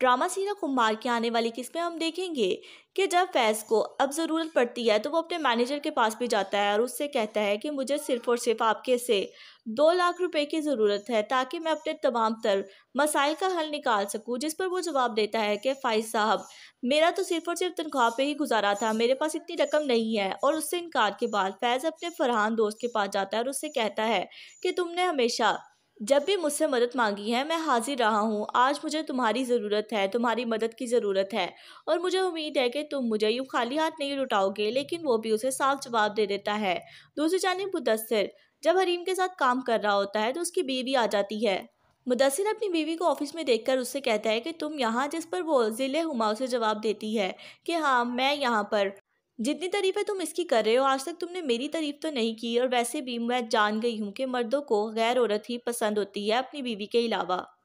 drama सीना कुमार की आने वाली किस्में हम देखेंगे कि जब फैज़ को अब ज़रूरत पड़ती है तो वो अपने मैनेजर के पास भी जाता है और उससे कहता है कि मुझे सिर्फ़ और सिर्फ आपके से दो लाख रुपए की ज़रूरत है ताकि मैं अपने तमाम तर मसाइल का हल निकाल सकूं जिस पर वो जवाब देता है कि फ़ाइज साहब मेरा तो सिर्फ और सिर्फ तनख्वाह पे ही गुजारा था मेरे पास इतनी रकम नहीं है और उससे इनकार के बाद फैज़ अपने फरहान दोस्त के पास जाता है और उससे कहता है कि तुमने हमेशा जब भी मुझसे मदद मांगी है मैं हाजिर रहा हूँ आज मुझे तुम्हारी ज़रूरत है तुम्हारी मदद की ज़रूरत है और मुझे उम्मीद है कि तुम मुझे यूँ खाली हाथ नहीं लुटाओगे लेकिन वो भी उसे साफ जवाब दे देता है दूसरी जानब मुदसर जब हरीम के साथ काम कर रहा होता है तो उसकी बीवी आ जाती है मुदसर अपनी बीवी को ऑफिस में देखकर उससे कहता है कि तुम यहाँ जिस पर वो ज़िले हुमा उसे जवाब देती है कि हाँ मैं यहाँ पर जितनी तारीफ़ें तुम इसकी कर रहे हो आज तक तुमने मेरी तारीफ़ तो नहीं की और वैसे भी मैं जान गई हूँ कि मर्दों को गैर औरत ही पसंद होती है अपनी बीवी के अलावा